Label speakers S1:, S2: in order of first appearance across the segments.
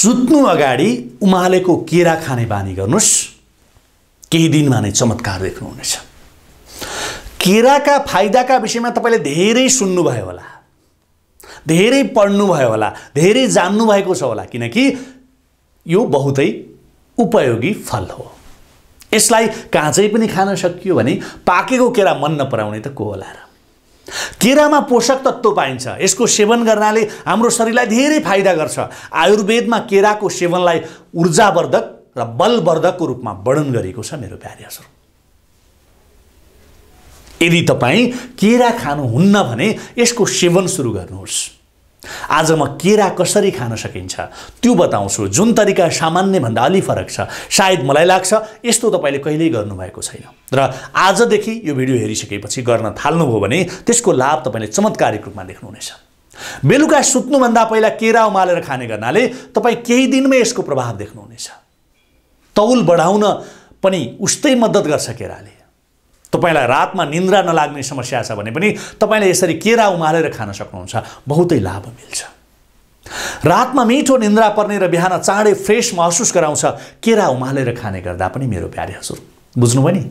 S1: सुत्नु अगाडि उमालेको केरा खाने बानी गर्नुहोस् केही दिनमा नै चमत्कार देख्नुहुनेछ केराका फाइदाका विषयमा तपाईँले धेरै सुन्नुभयो होला धेरै पढ्नुभयो होला धेरै जान्नुभएको छ होला किनकि यो बहुतै उपयोगी फल हो यसलाई काँचै पनि खान सकियो भने पाकेको केरा मन नपराउने त को होला र केरामा पोषक तत्त्व पाइन्छ यसको सेवन गर्नाले हाम्रो शरीरलाई धेरै फाइदा गर्छ आयुर्वेदमा केराको सेवनलाई ऊर्जावर्धक र बलवर्धकको रूपमा वर्णन गरिएको छ मेरो प्यारे हजुर यदि तपाईँ केरा खानुहुन्न भने यसको सेवन सुरु गर्नुहोस् आज म केरा कसरी खान सकिन्छ त्यो बताउँछु जुन तरिका सामान्यभन्दा अलि फरक छ सायद मलाई लाग्छ यस्तो तपाईँले कहिल्यै गर्नुभएको छैन र आजदेखि यो भिडियो हेरिसकेपछि गर्न थाल्नुभयो भने त्यसको लाभ तपाईँले चमत्कारिक रूपमा देख्नुहुनेछ बेलुका सुत्नुभन्दा पहिला केरा उमालेर खाने गर्नाले तपाईँ केही दिनमै यसको प्रभाव देख्नुहुनेछ तौल बढाउन पनि उस्तै मद्दत गर्छ केराले तपाईँलाई रातमा निन्द्रा नलाग्ने समस्या छ भने पनि तपाईँले यसरी केरा उमालेर खान सक्नुहुन्छ बहुतै लाभ मिल्छ रातमा मिठो निन्द्रा पर्ने र बिहान चाँडै फ्रेस महसुस गराउँछ केरा उमालेर खाने गर्दा पनि मेरो प्यारे हजुर बुझ्नुभयो नि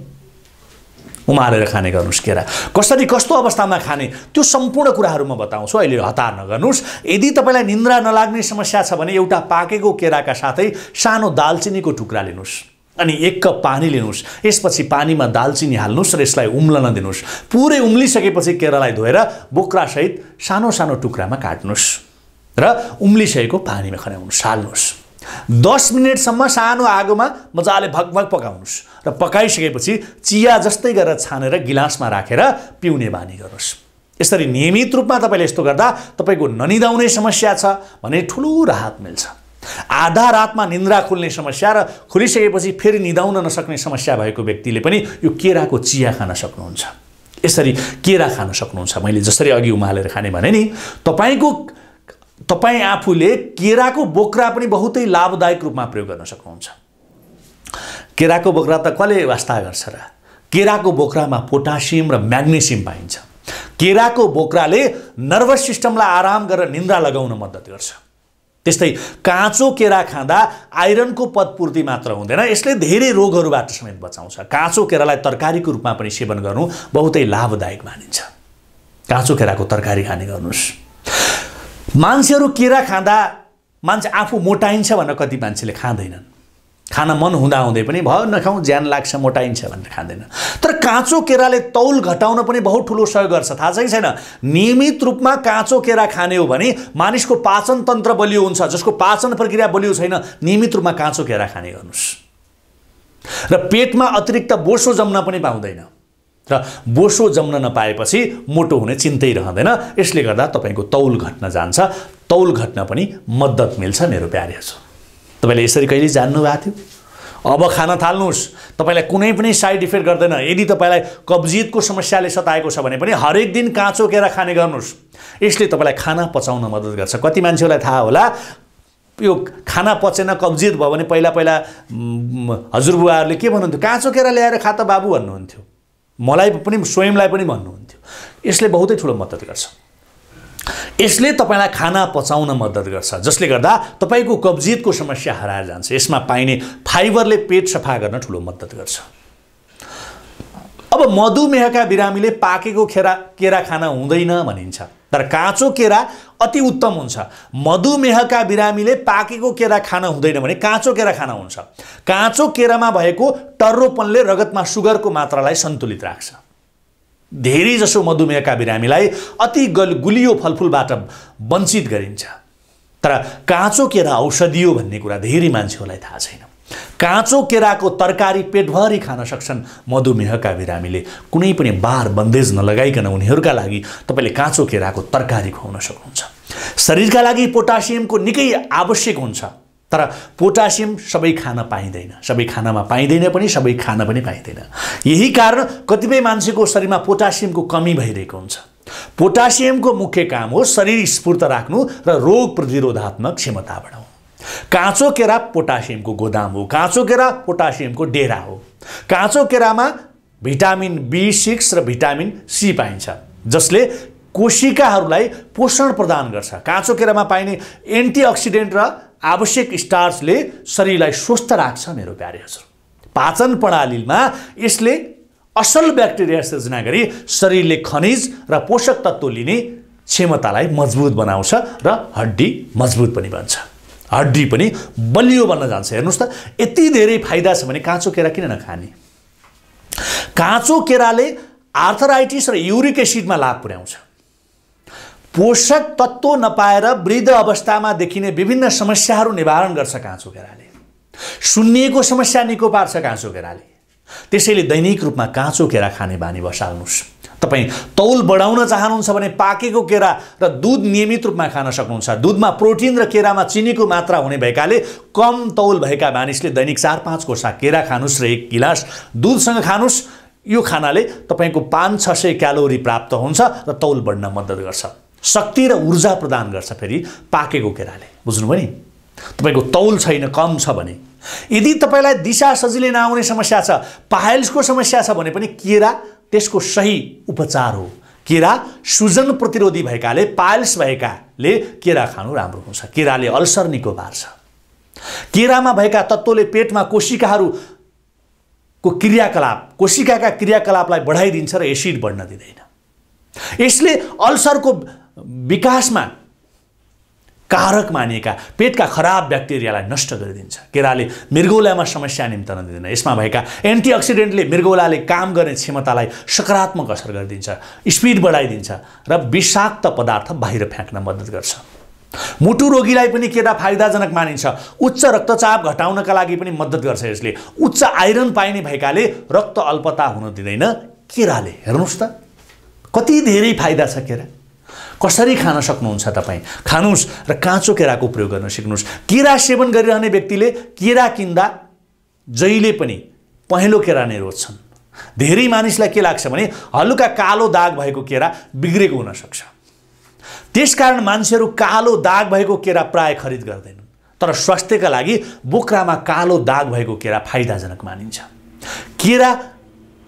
S1: उमालेर खाने गर्नुहोस् केरा कसरी कस्तो अवस्थामा खाने त्यो सम्पूर्ण कुराहरू म बताउँछु अहिले हतार नगर्नुहोस् यदि तपाईँलाई निन्द्रा नलाग्ने समस्या छ भने एउटा पाकेको केराका साथै सानो दालचिनीको टुक्रा लिनुहोस् अनि एक कप पानी लिनुहोस् यसपछि पानीमा दालचिनी हाल्नुहोस् र यसलाई उम्लन दिनुहोस् पुरै उम्लिसकेपछि केरालाई धोएर बोक्रासहित सानो सानो टुक्रामा काट्नुहोस् र उम्लिसकेको पानीमा खनाउनुहोस् हाल्नुहोस् दस मिनटसम्म सानो आगोमा मजाले भगभग पकाउनुहोस् र पकाइसकेपछि चिया जस्तै गरेर छानेर गिलासमा राखेर पिउने बानी गर्नुहोस् यसरी नियमित रूपमा तपाईँले यस्तो गर्दा तपाईँको ननिदाउने समस्या छ भने ठुलो राहत मिल्छ आधा रातमा निन्द्रा खुल्ने समस्या र खुलिसकेपछि फेरि निदाउन नसक्ने समस्या भएको व्यक्तिले पनि यो केराको चिया खान सक्नुहुन्छ यसरी केरा खान सक्नुहुन्छ मैले जसरी अघि उमालेर खाने भने नि तपाईँको तपाईँ आफूले केराको बोक्रा पनि बहुतै लाभदायक रूपमा प्रयोग गर्न सक्नुहुन्छ केराको बोक्रा त कसले वास्ता गर्छ र केराको बोक्रामा पोटासियम र म्याग्नेसियम पाइन्छ केराको बोक्राले नर्भस सिस्टमलाई आराम गरेर निन्द्रा लगाउन मद्दत गर्छ त्यस्तै काँचो केरा खाँदा आइरनको पदपूर्ति मात्र हुँदैन यसले धेरै रोगहरूबाट समेत बचाउँछ काँचो केरालाई तरकारीको रूपमा पनि सेवन गर्नु बहुतै लाभदायक मानिन्छ काँचो केराको तरकारी खाने गर्नुहोस् मान्छेहरू केरा खाँदा मान्छे आफू मोटाइन्छ भनेर कति मान्छेले खाँदैनन् खान मन हुँदाहुँदै पनि भयो नखाउँ ज्यान लाग्छ मोटाइन्छ भनेर खाँदैन तर काँचो केराले तौल घटाउन पनि बहुत ठुलो सहयोग गर्छ थाहा छ कि छैन नियमित रूपमा काँचो केरा खाने हो भने मानिसको पाचन तन्त्र बलियो हुन्छ जसको पाचन प्रक्रिया बलियो छैन नियमित रूपमा काँचो केरा खाने गर्नुहोस् र पेटमा अतिरिक्त बोसो जम्न पनि पाउँदैन र बोसो जम्न नपाएपछि मोटो हुने चिन्तै रहँदैन यसले गर्दा तपाईँको तौल घट्न जान्छ तौल घट्न पनि मद्दत मिल्छ मेरो प्यारे तपाईँले यसरी कहिले जान्नु भएको थियो अब खान थाल्नुहोस् तपाईँलाई कुनै पनि साइड इफेक्ट गर्दैन यदि तपाईँलाई कब्जियतको समस्याले सताएको छ भने पनि हरेक दिन काँचो केरा खाने गर्नुहोस् यसले तपाईँलाई खाना पचाउन मद्दत गर्छ कति मान्छेहरूलाई थाहा होला यो खाना पचेन कब्जियत भयो भने पहिला पहिला हजुरबुवाहरूले के भन्नुहुन्थ्यो काँचो केरा ल्याएर खा त बाबु भन्नुहुन्थ्यो मलाई पनि स्वयंलाई पनि भन्नुहुन्थ्यो यसले बहुतै ठुलो मद्दत गर्छ यसले तपाईँलाई खाना पचाउन मद्दत गर्छ जसले गर्दा तपाईँको कब्जियतको समस्या हराएर जान्छ यसमा पाइने फाइबरले पेट सफा गर्न ठुलो मद्दत गर्छ अब मधुमेहका बिरामीले पाकेको खेरा केरा खान हुँदैन भनिन्छ तर काँचो केरा अति उत्तम हुन्छ मधुमेहका बिरामीले पाकेको केरा खान हुँदैन भने काँचो केरा खान हुन्छ काँचो केरामा भएको टर्रोपनले रगतमा सुगरको मात्रालाई सन्तुलित राख्छ धेरैजसो मधुमेहका बिरामीलाई अति गल गुलियो फलफुलबाट वञ्चित गरिन्छ तर काँचो केरा औषधि भन्ने कुरा धेरै मान्छेहरूलाई थाहा छैन काँचो केराको तरकारी पेटभरि खान सक्छन् मधुमेहका बिरामीले कुनै पनि बार बन्देज नलगाइकन उनीहरूका लागि तपाईँले काँचो केराको तरकारी खुवाउन सक्नुहुन्छ शरीरका लागि पोटासियमको निकै आवश्यक हुन्छ तर पोटासियम सबै खान पाइँदैन सबै खानामा पाइँदैन पनि सबै खान पनि पाइँदैन यही कारण कतिपय मान्छेको शरीरमा पोटासियमको कमी भइरहेको हुन्छ पोटासियमको मुख्य काम हो शरीर स्फूर्त राख्नु र रोग प्रतिरोधात्मक क्षमता बढाउनु काँचो केरा पोटासियमको गोदाम हो काँचो केरा पोटासियमको डेरा हो काँचो केरामा भिटामिन बी सिक्स र भिटामिन सी पाइन्छ जसले कोशिकाहरूलाई पोषण प्रदान गर्छ काँचो केरामा पाइने एन्टिअक्सिडेन्ट र आवश्यक स्टार्चले शरीरलाई स्वस्थ राख्छ मेरो प्यारे हजुर पाचन प्रणालीमा यसले असल ब्याक्टेरिया सृजना गरी शरीरले खनिज र पोषक तत्त्व लिने क्षमतालाई मजबुत बनाउँछ र हड्डी मजबुत पनि बन्छ हड्डी पनि बलियो बन्न जान्छ हेर्नुहोस् त यति धेरै फाइदा छ भने काँचो केरा किन नखाने काँचो केराले आर्थराइटिस र युरिक एसिडमा लाभ पुर्याउँछ पोषक तत्त्व नपाएर वृद्ध अवस्थामा देखिने विभिन्न समस्याहरू निवारण गर्छ काँचो केराले सुन्निएको समस्या निको पार्छ काँचो केराले त्यसैले दैनिक रूपमा काँचो केरा खाने बानी बसाल्नुहोस् तपाईँ तौल बढाउन चाहनुहुन्छ भने पाकेको केरा र दुध नियमित रूपमा खान सक्नुहुन्छ दुधमा प्रोटिन र केरामा चिनीको मात्रा हुने भएकाले कम तौल भएका मानिसले दैनिक चार पाँच कोसा केरा खानुस् र एक गिलास दुधसँग खानुहोस् यो खानाले तपाईँको पाँच छ सय क्यालोरी प्राप्त हुन्छ र तौल बढ्न मद्दत गर्छ शक्ति र ऊर्जा प्रदान गर्छ फेरि पाकेको केराले बुझ्नुभयो नि तपाईँको तौल छैन कम छ भने यदि तपाईँलाई दिशा सजिलै नआउने समस्या छ पाइल्सको समस्या छ भने पनि केरा त्यसको सही उपचार हो केरा सुजन प्रतिरोधी भएकाले पाइल्स भएकाले केरा खानु राम्रो हुन्छ केराले अल्सर निको पार्छ केरामा भएका तत्त्वले पेटमा कोशिकाहरूको क्रियाकलाप कोशिकाका क्रियाकलापलाई बढाइदिन्छ र एसिड बढ्न दिँदैन यसले अल्सरको विकासमा कारक मानिएका पेटका खराब ब्याक्टेरियालाई नष्ट गरिदिन्छ केराले मृगौलामा समस्या निम्तन दिँदैन यसमा भएका एन्टिअक्सिडेन्टले मृगौलाले काम गर्ने क्षमतालाई सकारात्मक असर गरिदिन्छ स्पिड बढाइदिन्छ र विषाक्त पदार्थ बाहिर फ्याँक्न मद्दत गर्छ मुटु रोगीलाई पनि केरा फाइदाजनक मानिन्छ उच्च रक्तचाप घटाउनका लागि पनि मद्दत गर्छ यसले उच्च आइरन पाइने भएकाले रक्त अल्पता हुन दिँदैन केराले हेर्नुहोस् त कति धेरै फाइदा छ केरा कसरी खान सक्नुहुन्छ तपाईँ खानुहोस् र काँचो केराको प्रयोग गर्न सिक्नुहोस् केरा सेवन गरिरहने व्यक्तिले केरा किन्दा जहिले पनि पहेँलो केरा नै रोज्छन् धेरै मानिसलाई के लाग्छ भने हलुका कालो दाग भएको केरा बिग्रेको हुनसक्छ त्यस कारण मान्छेहरू कालो दाग भएको केरा प्राय खरिद गर्दैनन् तर स्वास्थ्यका लागि बोक्रामा कालो दाग भएको केरा फाइदाजनक मानिन्छ केरा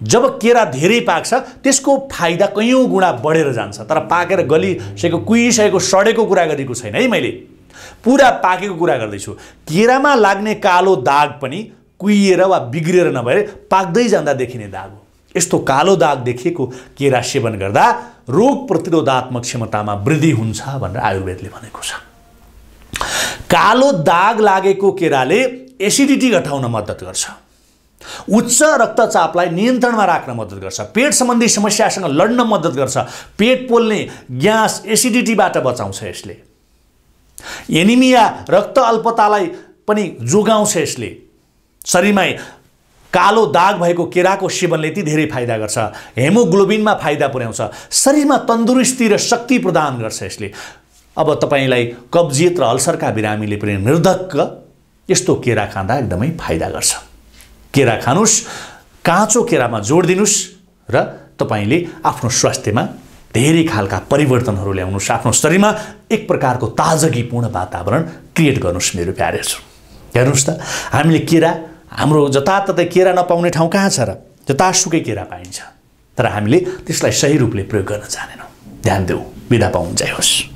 S1: जब केरा धेरै पाक्छ त्यसको फाइदा कैयौँ गुणा बढेर जान्छ तर पाकेर गलिसकेको कुहिसकेको सडेको कुरा गरेको छैन है मैले पुरा पाकेको कुरा गर्दैछु केरामा लाग्ने कालो दाग पनि कुहिएर वा बिग्रिएर नभएर पाक्दै जाँदा देखिने दाग हो यस्तो कालो दाग देखिएको केरा सेवन गर्दा रोग प्रतिरोधात्मक क्षमतामा वृद्धि हुन्छ भनेर आयुर्वेदले भनेको छ कालो दाग लागेको केराले एसिडिटी घटाउन मद्दत गर्छ उच्च रक्तचापलाई नियन्त्रणमा राख्न मद्दत गर्छ पेट सम्बन्धी समस्यासँग लड्न मद्दत गर्छ पेट पोल्ने ग्यास एसिडिटीबाट बचाउँछ यसले एनिमिया रक्त अल्पतालाई पनि जोगाउँछ यसले शरीरमा कालो दाग भएको केराको सेवनले यति धेरै फाइदा गर्छ हेमोग्लोबिनमा फाइदा पुर्याउँछ शरीरमा तन्दुरुस्ती र शक्ति प्रदान गर्छ यसले अब तपाईँलाई कब्जियत र अल्सरका बिरामीले पनि निर्धक्क यस्तो केरा खाँदा एकदमै फाइदा गर्छ केरा खानुस् काँचो केरामा जोड दिनुहोस् र तपाईँले आफ्नो स्वास्थ्यमा धेरै खालका परिवर्तनहरू ल्याउनुहोस् आफ्नो शरीरमा एक प्रकारको ताजगीपूर्ण वातावरण क्रिएट गर्नुहोस् मेरो प्यारेहरू हेर्नुहोस् त हामीले केरा हाम्रो जताततै केरा नपाउने ठाउँ कहाँ छ र जतासुकै केरा पाइन्छ तर हामीले त्यसलाई सही रूपले प्रयोग गर्न जानेनौँ ध्यान देऊ बिदा पाउनु होस्